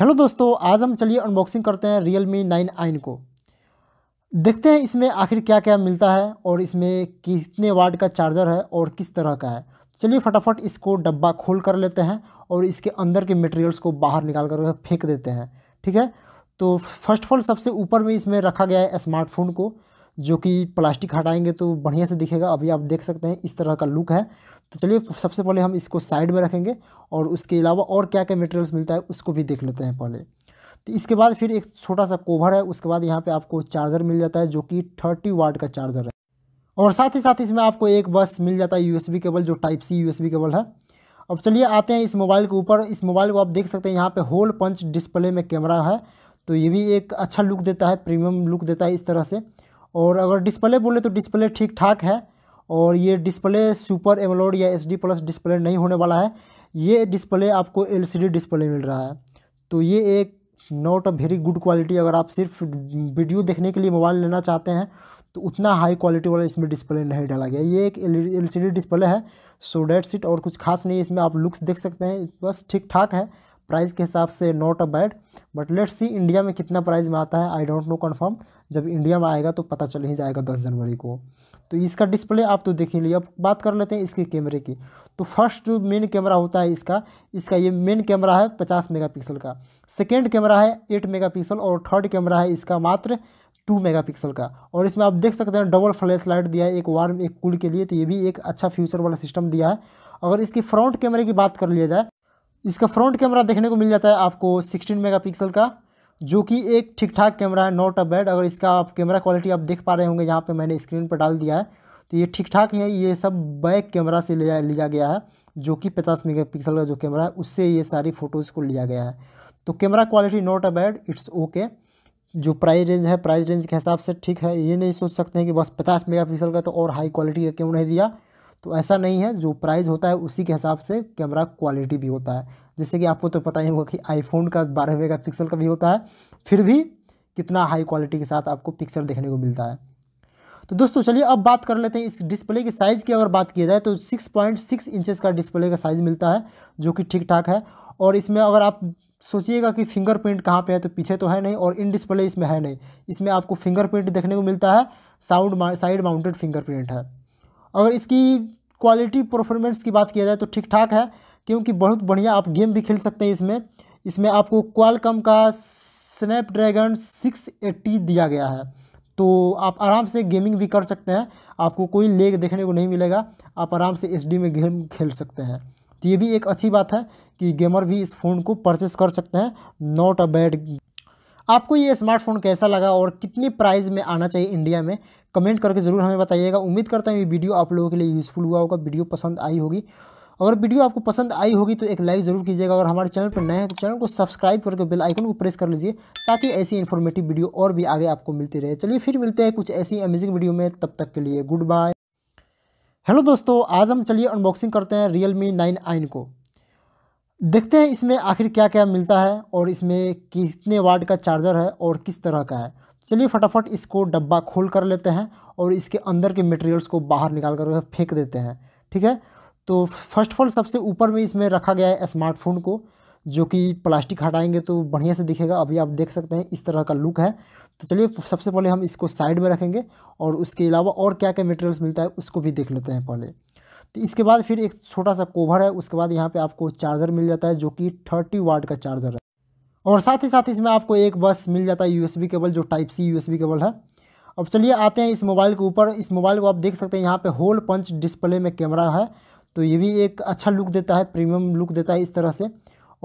hello दोस्तों आज हम चलिए अनबॉक्सिंग करते हैं रियल मी नाइन आइन को देखते हैं इसमें आखिर क्या क्या मिलता है और इसमें कितने वाट का चार्जर है और किस तरह का है चलिए फटाफट इसको डब्बा खोल कर लेते हैं और इसके अंदर के मटेरियल्स को बाहर निकाल कर फेंक देते हैं ठीक है तो फर्स्ट ऑफ ऑल सबसे ऊपर में इसमें रखा गया है स्मार्टफोन को जो कि प्लास्टिक हटाएंगे तो बढ़िया से दिखेगा अभी आप देख सकते हैं इस तरह का लुक है तो चलिए सबसे पहले हम इसको साइड में रखेंगे और उसके अलावा और क्या क्या मटेरियल्स मिलता है उसको भी देख लेते हैं पहले तो इसके बाद फिर एक छोटा सा कोवर है उसके बाद यहाँ पर आपको चार्जर मिल जाता है जो कि थर्टी वाट का चार्जर है और साथ ही साथ इसमें आपको एक बस मिल जाता है यू केबल जो टाइप सी यू केबल है अब चलिए आते हैं इस मोबाइल के ऊपर इस मोबाइल को आप देख सकते हैं यहाँ पे होल पंच डिस्प्ले में कैमरा है तो ये भी एक अच्छा लुक देता है प्रीमियम लुक देता है इस तरह से और अगर डिस्प्ले बोले तो डिस्प्ले ठीक ठाक है और ये डिस्प्ले सुपर एमलोड या एच प्लस डिस्प्ले नहीं होने वाला है ये डिस्प्ले आपको एल डिस्प्ले मिल रहा है तो ये एक not a very good quality अगर आप सिर्फ वीडियो देखने के लिए मोबाइल लेना चाहते हैं तो उतना हाई क्वालिटी वाला इसमें डिस्प्ले नहीं डाला गया ये एक एल डिस्प्ले है सो डेट सीट और कुछ खास नहीं इसमें आप लुक्स देख सकते हैं बस ठीक ठाक है प्राइस के हिसाब से not a bad but let's see India में कितना प्राइस में आता है आई डोंट नो कन्फर्म जब इंडिया में आएगा तो पता चल ही जाएगा दस जनवरी को तो इसका डिस्प्ले आप तो देख ही लीजिए अब बात कर लेते हैं इसके कैमरे की तो फर्स्ट जो मेन कैमरा होता है इसका इसका ये मेन कैमरा है पचास पिक्सल का सेकेंड कैमरा है एट पिक्सल और थर्ड कैमरा है इसका मात्र टू मेगापिक्सल का और इसमें आप देख सकते हैं डबल फ्लैश लाइट दिया है एक वार्म एक कूल के लिए तो ये भी एक अच्छा फ्यूचर वाला सिस्टम दिया है अगर इसकी फ्रंट कैमरे की बात कर लिया जाए इसका फ्रंट कैमरा देखने को मिल जाता है आपको 16 मेगापिक्सल का जो कि एक ठीक ठाक कैमरा है नॉट अ बैड अगर इसका आप कैमरा क्वालिटी आप देख पा रहे होंगे यहाँ पे मैंने स्क्रीन पर डाल दिया है तो ये ठीक ठाक है ये सब बैक कैमरा से लिया लिया गया है जो कि 50 मेगापिक्सल का जो कैमरा है उससे ये सारी फ़ोटोज़ को लिया गया है तो camera quality not a bad it's okay जो प्राइस रेंज है प्राइस रेंज के हिसाब से ठीक है ये नहीं सोच सकते हैं कि बस पचास मेगा का तो और हाई क्वालिटी का क्यों नहीं दिया तो ऐसा नहीं है जो प्राइस होता है उसी के हिसाब से कैमरा क्वालिटी भी होता है जैसे कि आपको तो पता ही होगा कि आईफोन का बारह मेगा पिक्सल का भी होता है फिर भी कितना हाई क्वालिटी के साथ आपको पिक्चर देखने को मिलता है तो दोस्तों चलिए अब बात कर लेते हैं इस डिस्प्ले के साइज़ की अगर बात किया जाए तो 6.6 पॉइंट का डिस्प्ले का साइज़ मिलता है जो कि ठीक ठाक है और इसमें अगर आप सोचिएगा कि फिंगरप्रिंट कहाँ पे है तो पीछे तो है नहीं और इन डिस्प्ले इसमें है नहीं इसमें आपको फिंगरप्रिंट देखने को मिलता है साउंड साइड माउंटेड फिंगरप्रिंट है अगर इसकी क्वालिटी परफॉर्मेंस की बात किया जाए तो ठीक ठाक है क्योंकि बहुत बढ़िया आप गेम भी खेल सकते हैं इसमें इसमें आपको क्वालकम का स्नैपड्रैगन सिक्स एट्टी दिया गया है तो आप आराम से गेमिंग भी कर सकते हैं आपको कोई लेग देखने को नहीं मिलेगा आप आराम से एच में गेम खेल सकते हैं तो ये भी एक अच्छी बात है कि गेमर भी इस फ़ोन को परचेस कर सकते हैं नॉट अ बैड आपको ये स्मार्टफोन कैसा लगा और कितनी प्राइस में आना चाहिए इंडिया में कमेंट करके ज़रूर हमें बताइएगा उम्मीद करता हूँ ये वीडियो आप लोगों के लिए यूज़फुल हुआ होगा वीडियो पसंद आई होगी अगर वीडियो आपको पसंद आई होगी तो एक लाइक ज़रूर कीजिएगा अगर हमारे चैनल पर नए हैं तो चैनल को सब्सक्राइब करके बेल आइकन को प्रेस कर लीजिए ताकि ऐसी इन्फॉर्मेटिव वीडियो और भी आगे आपको मिलती रहे चलिए फिर मिलते हैं कुछ ऐसी अमेजिंग वीडियो में तब तक के लिए गुड बाय हेलो दोस्तों आज हम चलिए अनबॉक्सिंग करते हैं रियल मी नाइन आइन को देखते हैं इसमें आखिर क्या क्या मिलता है और इसमें कितने वाट का चार्जर है और किस तरह का है चलिए फटाफट इसको डब्बा खोल कर लेते हैं और इसके अंदर के मटेरियल्स को बाहर निकाल कर फेंक देते हैं ठीक है तो फर्स्ट ऑफ ऑल सबसे ऊपर में इसमें रखा गया है स्मार्टफोन को जो कि प्लास्टिक हटाएंगे तो बढ़िया से दिखेगा अभी आप देख सकते हैं इस तरह का लुक है तो चलिए सबसे पहले हम इसको साइड में रखेंगे और उसके अलावा और क्या क्या मटेरियल्स मिलता है उसको भी देख लेते हैं पहले तो इसके बाद फिर एक छोटा सा कोवर है उसके बाद यहाँ पे आपको चार्जर मिल जाता है जो कि थर्टी वाट का चार्जर है और साथ ही साथ इसमें आपको एक बस मिल जाता है यूएसबी केबल जो टाइप सी यूएसबी केबल है अब चलिए आते हैं इस मोबाइल के ऊपर इस मोबाइल को आप देख सकते हैं यहाँ पर होल पंच डिस्प्ले में कैमरा है तो ये भी एक अच्छा लुक देता है प्रीमियम लुक देता है इस तरह से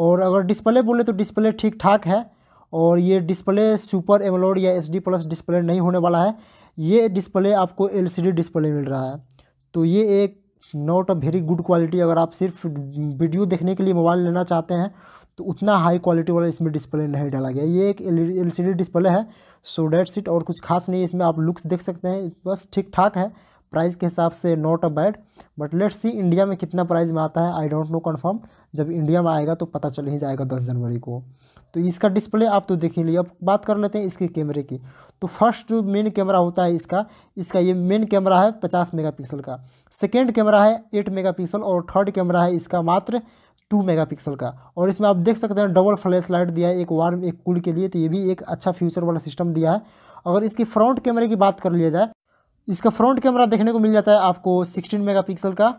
और अगर डिस्प्ले बोले तो डिस्प्ले ठीक ठाक है और ये डिस्प्ले सुपर एमलोड या एच प्लस डिस्प्ले नहीं होने वाला है ये डिस्प्ले आपको एल डिस्प्ले मिल रहा है तो ये एक not a very good quality अगर आप सिर्फ वीडियो देखने के लिए मोबाइल लेना चाहते हैं तो उतना हाई क्वालिटी वाला इसमें डिस्प्ले नहीं डाला गया ये एक एल सी डिस्प्ले है सो डेट सीट और कुछ खास नहीं है इसमें आप लुक्स देख सकते हैं बस ठीक ठाक है प्राइस के हिसाब से not a bad but let's see India में कितना प्राइस में आता है आई डोंट नो कन्फर्म जब इंडिया में आएगा तो पता चल ही जाएगा दस जनवरी को तो इसका डिस्प्ले आप तो देख ही लिए अब बात कर लेते हैं इसके कैमरे की तो फर्स्ट जो मेन कैमरा होता है इसका इसका ये मेन कैमरा है पचास पिक्सल का सेकेंड कैमरा है एट पिक्सल और थर्ड कैमरा है इसका मात्र टू मेगापिक्सल का और इसमें आप देख सकते हैं डबल फ्लैश लाइट दिया है एक वार्म एक कूल के लिए तो ये भी एक अच्छा फ्यूचर वाला सिस्टम दिया है अगर इसकी फ्रंट कैमरे की बात कर लिया जाए इसका फ्रंट कैमरा देखने को मिल जाता है आपको 16 मेगापिक्सल का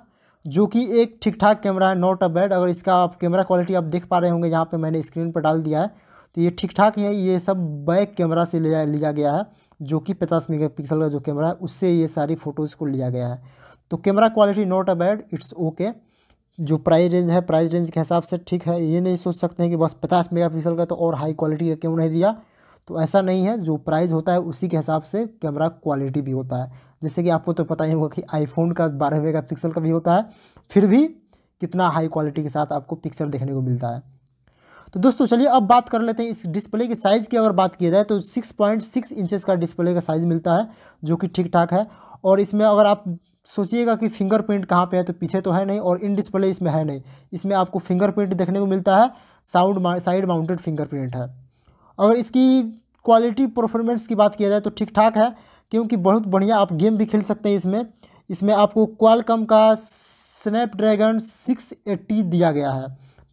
जो कि एक ठीक ठाक कैमरा है नॉट अ बैड अगर इसका आप कैमरा क्वालिटी आप देख पा रहे होंगे यहाँ पे मैंने स्क्रीन पर डाल दिया है तो ये ठीक ठाक है ये सब बैक कैमरा से लिया लिया गया है जो कि 50 मेगापिक्सल का जो कैमरा है उससे ये सारी फ़ोटोज़ को लिया गया है तो camera quality not a bad it's okay जो प्राइस रेंज है प्राइस रेंज के हिसाब से ठीक है ये नहीं सोच सकते हैं कि बस पचास मेगा का तो और हाई क्वालिटी का क्यों नहीं दिया तो ऐसा नहीं है जो प्राइस होता है उसी के हिसाब से कैमरा क्वालिटी भी होता है जैसे कि आपको तो पता ही होगा कि आईफोन का बारह मेगा पिक्सल का भी होता है फिर भी कितना हाई क्वालिटी के साथ आपको पिक्चर देखने को मिलता है तो दोस्तों चलिए अब बात कर लेते हैं इस डिस्प्ले के साइज़ की अगर बात किया जाए तो सिक्स इंचेस का डिस्प्ले का साइज़ मिलता है जो कि ठीक ठाक है और इसमें अगर आप सोचिएगा कि फिंगरप्रिंट कहाँ पे है तो पीछे तो है नहीं और इन डिस्प्ले इसमें है नहीं इसमें आपको फिंगरप्रिंट देखने को मिलता है साउंड साइड माउंटेड फिंगरप्रिंट है अगर इसकी क्वालिटी परफॉर्मेंस की बात किया जाए तो ठीक ठाक है क्योंकि बहुत बढ़िया आप गेम भी खेल सकते हैं इसमें इसमें आपको क्वालकम का स्नैपड्रैगन सिक्स एट्टी दिया गया है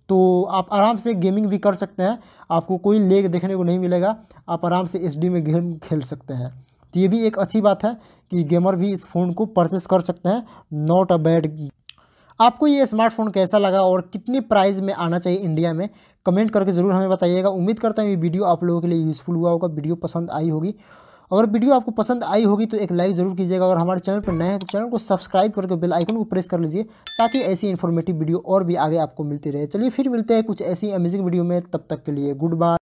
तो आप आराम से गेमिंग भी कर सकते हैं आपको कोई लेग देखने को नहीं मिलेगा आप आराम से एच में गेम खेल सकते हैं तो ये भी एक अच्छी बात है कि गेमर भी इस फ़ोन को परचेस कर सकते हैं नॉट अ बैड आपको ये स्मार्टफोन कैसा लगा और कितनी प्राइस में आना चाहिए इंडिया में कमेंट करके ज़रूर हमें बताइएगा उम्मीद करता हूँ ये वीडियो आप लोगों के लिए यूज़फुल हुआ होगा वीडियो पसंद आई होगी अगर वीडियो आपको पसंद आई होगी तो एक लाइक ज़रूर कीजिएगा अगर हमारे चैनल पर नए हैं तो चैनल को सब्सक्राइब करके बेल आइकन को प्रेस कर लीजिए ताकि ऐसी इन्फॉर्मेटिव वीडियो और भी आगे आपको मिलती रहे चलिए फिर मिलते हैं कुछ ऐसी अमेजिंग वीडियो में तब तक के लिए गुड बाय